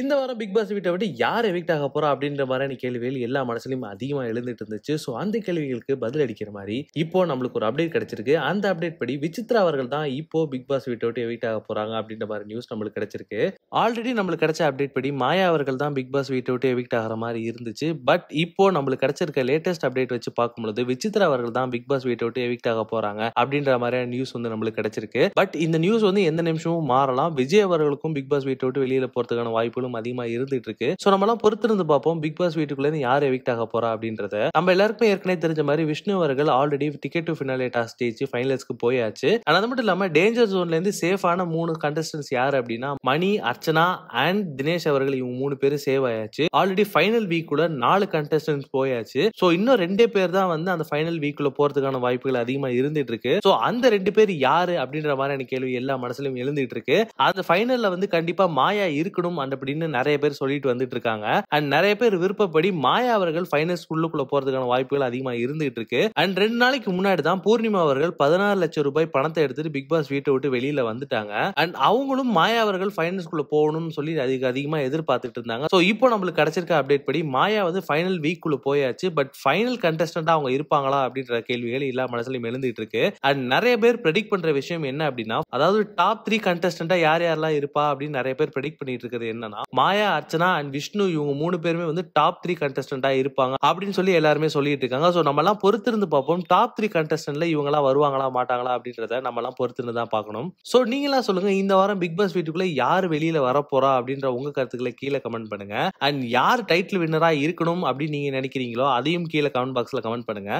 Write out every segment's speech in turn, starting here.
இந்த வாரம் big pass வீட்டை விட்டு யார் எவிக்ட் ஆக போறா அப்படின்ற மாதிரியான கேள்விகள் எல்லா மனசுலையும் அதிகமாக எழுந்துட்டு இருந்துச்சு ஸோ அந்த கேள்விகளுக்கு பதில் அடிக்கிற மாதிரி இப்போ நம்மளுக்கு ஒரு அப்டேட் கிடைச்சிருக்கு அந்த அப்டேட் படி விசித்ரா அவர்கள் தான் இப்போ பிக் பாஸ் வீட்டை விட்டு எவிக்ட் ஆக போறாங்க அப்படின்ற மாதிரி நியூஸ் நம்மளுக்கு கிடைச்சிருக்கு ஆல்ரெடி நம்மளுக்கு கிடைச்ச அப்டேட் படி மாயா அவர்கள் தான் பிக் பாஸ் வீட்டை விட்டு எவிக்ட் ஆகிற மாதிரி இருந்துச்சு பட் இப்போ நம்மளுக்கு கிடைச்சிருக்க லேட்டஸ்ட் அப்டேட் வச்சு பார்க்கும்போது விசித்ரா அவர்கள் தான் பிக் பாஸ் வீட்டை விட்டு எவிக்ட் ஆக போறாங்க அப்படின்ற மாதிரியான நியூஸ் வந்து நம்மளுக்கு கிடைச்சிருக்கு பட் இந்த நியூஸ் வந்து எந்த நிமிஷமும் மாறலாம் விஜய் அவர்களுக்கும் பிக் பாஸ் வீட்டை விட்டு வெளியில போறதுக்கான வாய்ப்புகள் ஆட்களும் அதிகமா இருந்துட்டு இருக்கு ஸோ நம்மலாம் பொறுத்திருந்து பார்ப்போம் பிக் பாஸ் இருந்து யார் எவிக்ட் ஆக போறா அப்படின்றத நம்ம எல்லாருக்குமே ஏற்கனவே தெரிஞ்ச மாதிரி விஷ்ணு அவர்கள் already ticket to finale toss ஜெயிச்சு ஃபைனல்ஸ்க்கு போயாச்சு ஆனா அது மட்டும் இல்லாம டேஞ்சர் இருந்து சேஃபான மூணு கண்டஸ்டன்ஸ் யார் அப்படின்னா மணி அர்ச்சனா அண்ட் தினேஷ் அவர்கள் இவங்க மூணு பேரும் சேவ் ஆயாச்சு ஆல்ரெடி ஃபைனல் கூட நாலு கண்டஸ்டன்ஸ் போயாச்சு ஸோ இன்னும் ரெண்டே பேர் தான் வந்து அந்த ஃபைனல் வீக்குள்ள போறதுக்கான வாய்ப்புகள் அதிகமா இருந்துட்டு இருக்கு ஸோ அந்த ரெண்டு பேர் யாரு அப்படின்ற மாதிரியான கேள்வி எல்லா மனசுலயும் எழுந்துட்டு இருக்கு அந்த ஃபைனல்ல வந்து கண்டிப்பா மாயா இருக்கணும் அந்த அப்படின்னு நிறைய பேர் சொல்லிட்டு வந்துட்டு இருக்காங்க அண்ட் நிறைய பேர் விருப்பப்படி மாயா அவர்கள் ஃபைனல் ஸ்கூலுக்குள்ள போறதுக்கான வாய்ப்புகள் அதிகமா இருந்துட்டு இருக்கு அண்ட் ரெண்டு நாளைக்கு முன்னாடி தான் பூர்ணிமா அவர்கள் பதினாறு லட்சம் ரூபாய் பணத்தை எடுத்துட்டு பிக் பாஸ் வீட்டை விட்டு வெளியில வந்துட்டாங்க அண்ட் அவங்களும் மாயா அவர்கள் ஃபைனல் ஸ்கூல்ல போகணும்னு சொல்லி அதிக அதிகமா எதிர்பார்த்துட்டு இருந்தாங்க ஸோ இப்போ நம்மளுக்கு கிடைச்சிருக்க அப்டேட் படி மாயா வந்து ஃபைனல் வீக் குள்ள போயாச்சு பட் ஃபைனல் கண்டஸ்டண்டா அவங்க இருப்பாங்களா அப்படின்ற கேள்விகள் எல்லா மனசுலயும் எழுந்துட்டு இருக்கு அண்ட் நிறைய பேர் ப்ரெடிக்ட் பண்ற விஷயம் என்ன அப்படின்னா அதாவது டாப் த்ரீ கண்டஸ்டண்டா யார் யாரெல்லாம் இருப்பா அப்படின்னு நிறைய பேர் ப்ரெடிக்ட் பண்ணிட்டு இருக்கிறது என்னன்னா மாயா அர்ச்சனா அண்ட் விஷ்ணு இவங்க மூணு பேருமே வந்து டாப் த்ரீ கண்டஸ்டண்டாக இருப்பாங்க அப்படின்னு சொல்லி எல்லாருமே சொல்லிட்டு இருக்காங்க ஸோ நம்மலாம் பொறுத்திருந்து பார்ப்போம் டாப் த்ரீ கண்டஸ்டன்ட்ல இவங்களாம் வருவாங்களா மாட்டாங்களா அப்படின்றத நம்மலாம் பொறுத்திருந்து தான் பார்க்கணும் ஸோ நீங்களாம் சொல்லுங்க இந்த வாரம் பிக் பாஸ் வீட்டுக்குள்ள யார் வெளியில வரப்போறா அப்படின்ற உங்க கருத்துக்களை கீழே கமெண்ட் பண்ணுங்க அண்ட் யார் டைட்டில் வின்னரா இருக்கணும் அப்படின்னு நீங்க நினைக்கிறீங்களோ அதையும் கீழே கமெண்ட் பாக்ஸ்ல கமெண்ட் பண்ணுங்க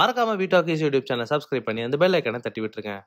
மறக்காம கேஸ் யூடியூப் சேனல் சப்ஸ்கிரைப் பண்ணி அந்த பெல் ஐக்கனை தட்டி விட்டுருங்க